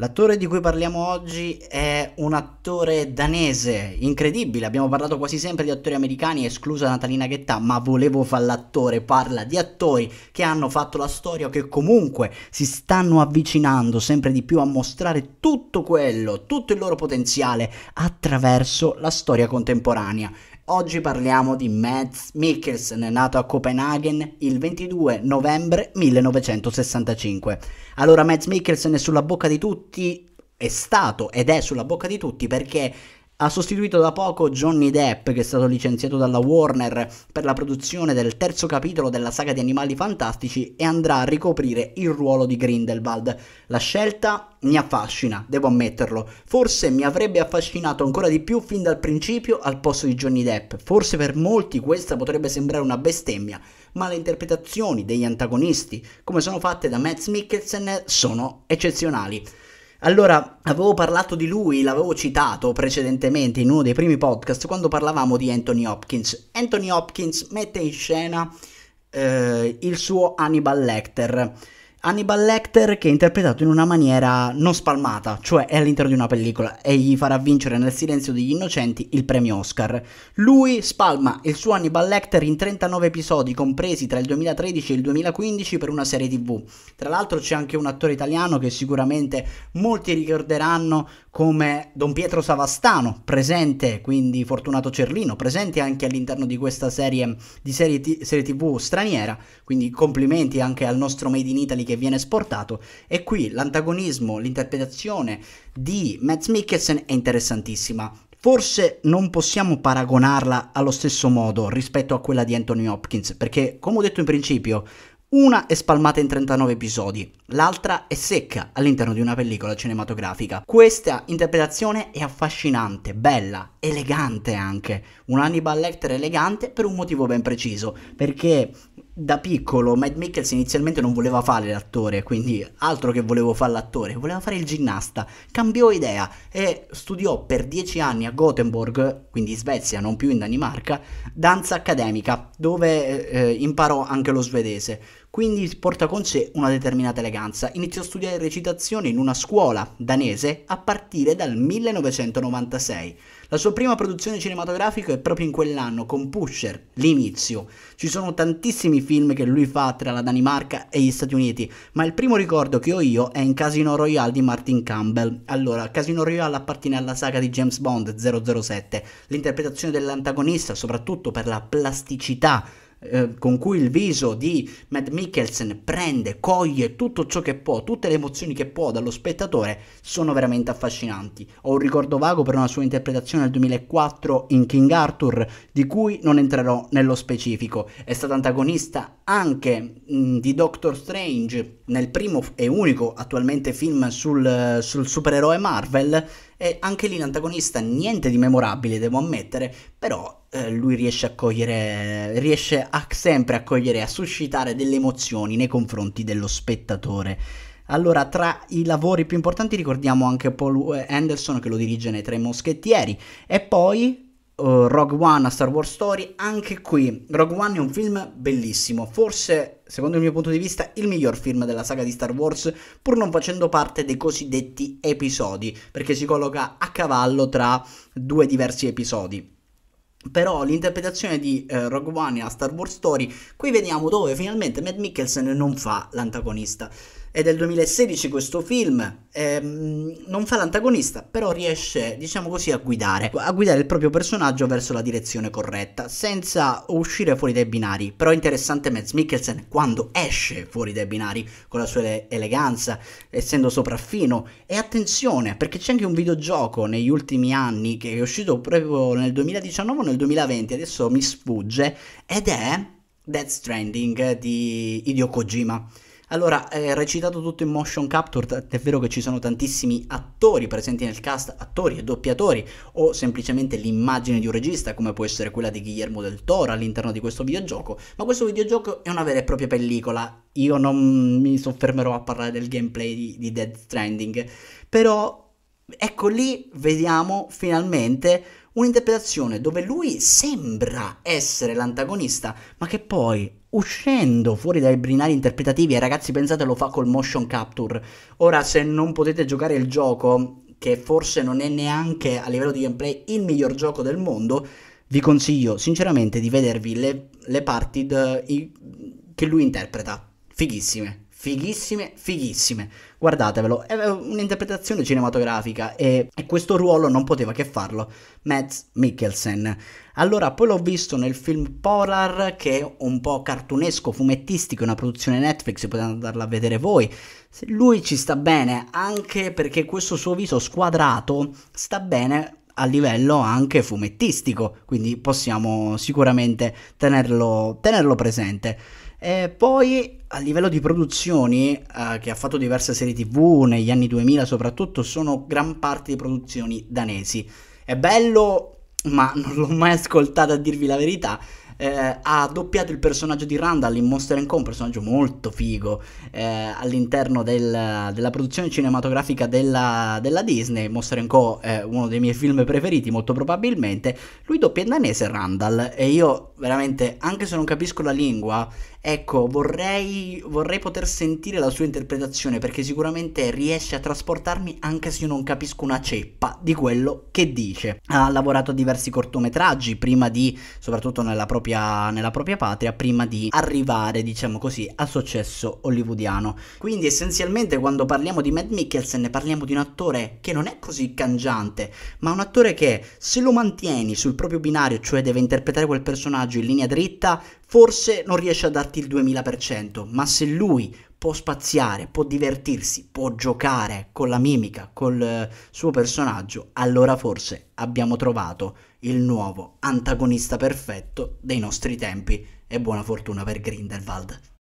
L'attore di cui parliamo oggi è un attore danese, incredibile, abbiamo parlato quasi sempre di attori americani, esclusa Natalina Ghettà, ma volevo fare l'attore, parla di attori che hanno fatto la storia o che comunque si stanno avvicinando sempre di più a mostrare tutto quello, tutto il loro potenziale attraverso la storia contemporanea. Oggi parliamo di Mads Mikkelsen, nato a Copenaghen il 22 novembre 1965. Allora Mads Mikkelsen è sulla bocca di tutti, è stato ed è sulla bocca di tutti perché ha sostituito da poco Johnny Depp, che è stato licenziato dalla Warner per la produzione del terzo capitolo della saga di Animali Fantastici e andrà a ricoprire il ruolo di Grindelwald. La scelta mi affascina, devo ammetterlo. Forse mi avrebbe affascinato ancora di più fin dal principio al posto di Johnny Depp. Forse per molti questa potrebbe sembrare una bestemmia, ma le interpretazioni degli antagonisti, come sono fatte da Matt Mikkelsen, sono eccezionali. Allora, avevo parlato di lui, l'avevo citato precedentemente in uno dei primi podcast quando parlavamo di Anthony Hopkins. Anthony Hopkins mette in scena eh, il suo Hannibal Lecter Hannibal Lecter che è interpretato in una maniera non spalmata, cioè è all'interno di una pellicola e gli farà vincere nel silenzio degli innocenti il premio Oscar. Lui spalma il suo Hannibal Lecter in 39 episodi compresi tra il 2013 e il 2015 per una serie tv. Tra l'altro c'è anche un attore italiano che sicuramente molti ricorderanno come Don Pietro Savastano, presente, quindi Fortunato Cerlino, presente anche all'interno di questa serie di serie, serie tv straniera, quindi complimenti anche al nostro Made in Italy che viene esportato e qui l'antagonismo, l'interpretazione di Mads Mikkelsen è interessantissima. Forse non possiamo paragonarla allo stesso modo rispetto a quella di Anthony Hopkins, perché come ho detto in principio, una è spalmata in 39 episodi, l'altra è secca all'interno di una pellicola cinematografica. Questa interpretazione è affascinante, bella, elegante anche. Un Hannibal Lecter elegante per un motivo ben preciso, perché da piccolo Mad Mikkels inizialmente non voleva fare l'attore, quindi altro che volevo fare l'attore, voleva fare il ginnasta. Cambiò idea e studiò per dieci anni a Gothenburg, quindi in Svezia, non più in Danimarca, danza accademica, dove eh, imparò anche lo svedese. Quindi porta con sé una determinata eleganza. Iniziò a studiare recitazione in una scuola danese a partire dal 1996. La sua prima produzione cinematografica è proprio in quell'anno, con Pusher, l'inizio. Ci sono tantissimi film che lui fa tra la Danimarca e gli Stati Uniti, ma il primo ricordo che ho io è in Casino Royale di Martin Campbell. Allora, Casino Royale appartiene alla saga di James Bond 007. L'interpretazione dell'antagonista, soprattutto per la plasticità eh, con cui il viso di Matt Mikkelsen prende, coglie tutto ciò che può, tutte le emozioni che può dallo spettatore sono veramente affascinanti. Ho un ricordo vago per una sua interpretazione nel 2004 in King Arthur, di cui non entrerò nello specifico. È stata antagonista anche mh, di Doctor Strange nel primo e unico attualmente film sul, sul supereroe Marvel. E anche lì l'antagonista niente di memorabile, devo ammettere, però eh, lui riesce a cogliere, riesce a sempre a cogliere, a suscitare delle emozioni nei confronti dello spettatore. Allora, tra i lavori più importanti ricordiamo anche Paul eh, Anderson che lo dirige nei Tre Moschettieri e poi uh, Rogue One a Star Wars Story, anche qui Rogue One è un film bellissimo, forse secondo il mio punto di vista il miglior film della saga di Star Wars, pur non facendo parte dei cosiddetti episodi, perché si colloca a cavallo tra due diversi episodi. Però l'interpretazione di eh, Rogue One a Star Wars Story, qui vediamo dove finalmente Matt Mikkelsen non fa l'antagonista è del 2016 questo film, ehm, non fa l'antagonista, però riesce, diciamo così, a guidare, a guidare il proprio personaggio verso la direzione corretta, senza uscire fuori dai binari. Però è interessante Mads Mikkelsen quando esce fuori dai binari, con la sua eleganza, essendo sopraffino. E attenzione, perché c'è anche un videogioco negli ultimi anni che è uscito proprio nel 2019 o nel 2020, adesso mi sfugge, ed è Death Stranding di Hideo Kojima allora, eh, recitato tutto in motion capture, t- è vero che ci sono tantissimi attori presenti nel cast, attori e doppiatori, o semplicemente l'immagine di un regista, come può essere quella di Guillermo del Toro all'interno di questo videogioco, ma questo videogioco è una vera e propria pellicola. Io non mi soffermerò a parlare del gameplay di, di Dead Stranding, però ecco lì vediamo finalmente un'interpretazione dove lui sembra essere l'antagonista, ma che poi uscendo fuori dai binari interpretativi e ragazzi pensate lo fa col motion capture. Ora se non potete giocare il gioco, che forse non è neanche a livello di gameplay il miglior gioco del mondo, vi consiglio sinceramente di vedervi le, le parti che lui interpreta. Fighissime fighissime, fighissime. Guardatevelo, è un'interpretazione cinematografica e, e questo ruolo non poteva che farlo Mads Mikkelsen. Allora, poi l'ho visto nel film Polar, che è un po' cartunesco, fumettistico, è una produzione Netflix, potete andarla a vedere voi. Lui ci sta bene, anche perché questo suo viso squadrato sta bene a livello anche fumettistico, quindi possiamo sicuramente tenerlo, tenerlo presente. Eh, poi a livello di produzioni, eh, che ha fatto diverse serie tv negli anni 2000 soprattutto, sono gran parte di produzioni danesi. È bello, ma non l'ho mai ascoltato a dirvi la verità. Eh, ha doppiato il personaggio di Randall in Monster Co, un personaggio molto figo eh, all'interno del, della produzione cinematografica della, della Disney. Monster Co è uno dei miei film preferiti, molto probabilmente. Lui doppia in danese Randall e io veramente, anche se non capisco la lingua Ecco, vorrei, vorrei poter sentire la sua interpretazione perché sicuramente riesce a trasportarmi anche se io non capisco una ceppa di quello che dice. Ha lavorato a diversi cortometraggi prima di, soprattutto nella propria, nella propria patria, prima di arrivare, diciamo così, al successo hollywoodiano. Quindi essenzialmente quando parliamo di Matt Mikkelsen parliamo di un attore che non è così cangiante, ma un attore che se lo mantieni sul proprio binario, cioè deve interpretare quel personaggio in linea dritta, forse non riesce a darti il 2000%, ma se lui può spaziare, può divertirsi, può giocare con la mimica, col eh, suo personaggio, allora forse abbiamo trovato il nuovo antagonista perfetto dei nostri tempi e buona fortuna per Grindelwald.